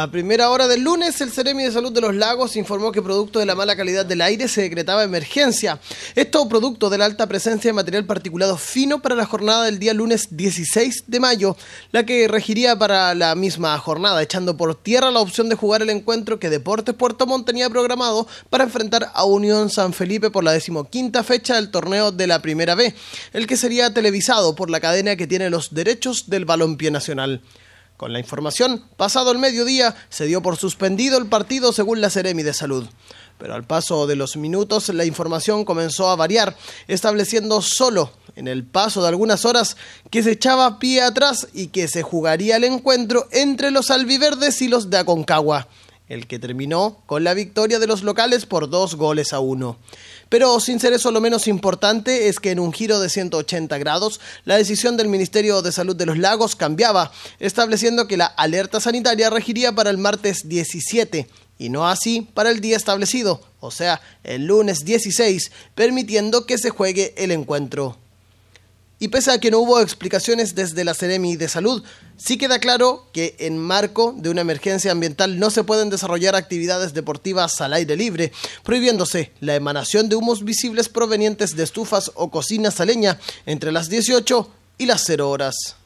A primera hora del lunes, el Ceremi de Salud de los Lagos informó que producto de la mala calidad del aire se decretaba emergencia. Esto producto de la alta presencia de material particulado fino para la jornada del día lunes 16 de mayo, la que regiría para la misma jornada, echando por tierra la opción de jugar el encuentro que Deportes Puerto Montt tenía programado para enfrentar a Unión San Felipe por la decimoquinta fecha del torneo de la Primera B, el que sería televisado por la cadena que tiene los derechos del balompié nacional. Con la información, pasado el mediodía, se dio por suspendido el partido según la Seremi de Salud. Pero al paso de los minutos, la información comenzó a variar, estableciendo solo en el paso de algunas horas que se echaba pie atrás y que se jugaría el encuentro entre los albiverdes y los de Aconcagua el que terminó con la victoria de los locales por dos goles a uno. Pero sin ser eso, lo menos importante es que en un giro de 180 grados, la decisión del Ministerio de Salud de los Lagos cambiaba, estableciendo que la alerta sanitaria regiría para el martes 17 y no así para el día establecido, o sea, el lunes 16, permitiendo que se juegue el encuentro. Y pese a que no hubo explicaciones desde la Ceremi de Salud, sí queda claro que en marco de una emergencia ambiental no se pueden desarrollar actividades deportivas al aire libre, prohibiéndose la emanación de humos visibles provenientes de estufas o cocinas a leña entre las 18 y las 0 horas.